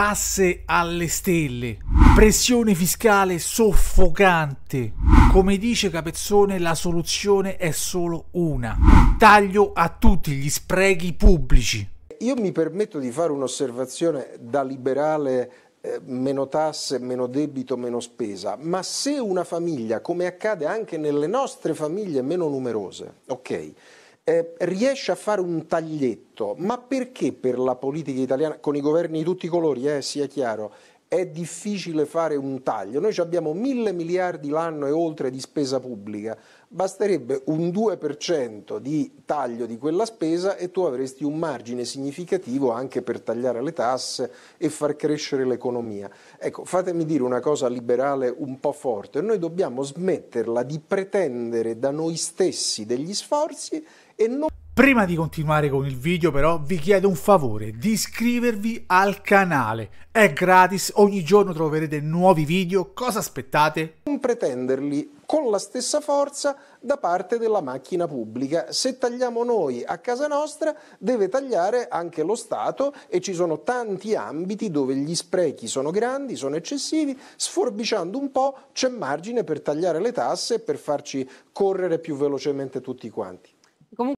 tasse alle stelle, pressione fiscale soffocante. Come dice Capezzone, la soluzione è solo una. taglio a tutti gli sprechi pubblici. Io mi permetto di fare un'osservazione da liberale eh, meno tasse, meno debito, meno spesa, ma se una famiglia, come accade anche nelle nostre famiglie meno numerose, ok, eh, riesce a fare un taglietto, ma perché per la politica italiana, con i governi di tutti i colori, eh, sia chiaro, è difficile fare un taglio. Noi abbiamo mille miliardi l'anno e oltre di spesa pubblica, basterebbe un 2% di taglio di quella spesa e tu avresti un margine significativo anche per tagliare le tasse e far crescere l'economia. Ecco, fatemi dire una cosa liberale un po' forte, noi dobbiamo smetterla di pretendere da noi stessi degli sforzi e non... Prima di continuare con il video però vi chiedo un favore di iscrivervi al canale, è gratis, ogni giorno troverete nuovi video, cosa aspettate? Non pretenderli con la stessa forza da parte della macchina pubblica. Se tagliamo noi a casa nostra deve tagliare anche lo Stato e ci sono tanti ambiti dove gli sprechi sono grandi, sono eccessivi, sforbiciando un po' c'è margine per tagliare le tasse e per farci correre più velocemente tutti quanti.